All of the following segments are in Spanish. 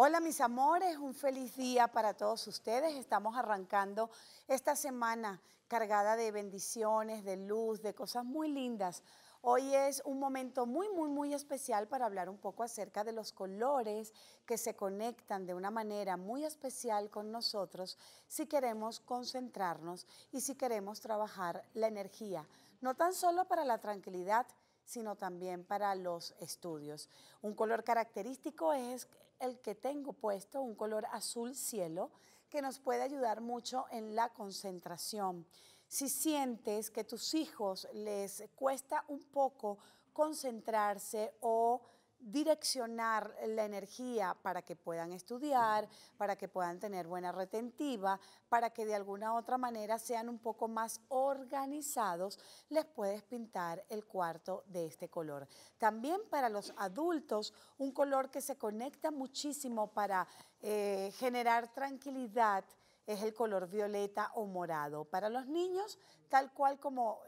Hola mis amores, un feliz día para todos ustedes. Estamos arrancando esta semana cargada de bendiciones, de luz, de cosas muy lindas. Hoy es un momento muy, muy, muy especial para hablar un poco acerca de los colores que se conectan de una manera muy especial con nosotros si queremos concentrarnos y si queremos trabajar la energía, no tan solo para la tranquilidad, sino también para los estudios. Un color característico es el que tengo puesto, un color azul cielo, que nos puede ayudar mucho en la concentración. Si sientes que tus hijos les cuesta un poco concentrarse o direccionar la energía para que puedan estudiar, para que puedan tener buena retentiva, para que de alguna u otra manera sean un poco más organizados, les puedes pintar el cuarto de este color. También para los adultos, un color que se conecta muchísimo para eh, generar tranquilidad, es el color violeta o morado. Para los niños, tal cual como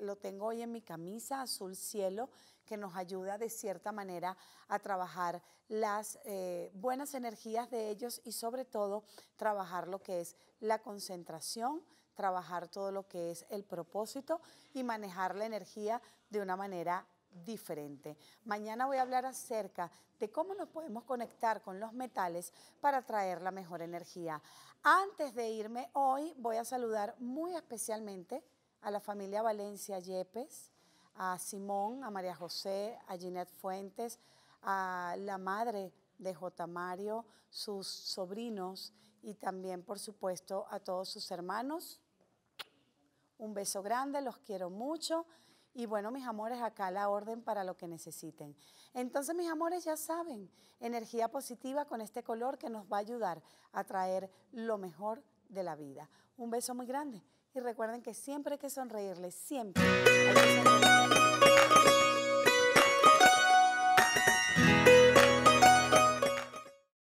lo tengo hoy en mi camisa azul cielo, que nos ayuda de cierta manera a trabajar las eh, buenas energías de ellos y sobre todo trabajar lo que es la concentración, trabajar todo lo que es el propósito y manejar la energía de una manera diferente. Mañana voy a hablar acerca de cómo nos podemos conectar con los metales para traer la mejor energía. Antes de irme hoy voy a saludar muy especialmente a la familia Valencia Yepes, a Simón, a María José, a Ginette Fuentes, a la madre de J. Mario, sus sobrinos y también, por supuesto, a todos sus hermanos. Un beso grande, los quiero mucho. Y bueno, mis amores, acá la orden para lo que necesiten. Entonces, mis amores, ya saben, energía positiva con este color que nos va a ayudar a traer lo mejor de la vida. Un beso muy grande y recuerden que siempre hay que sonreírles, siempre.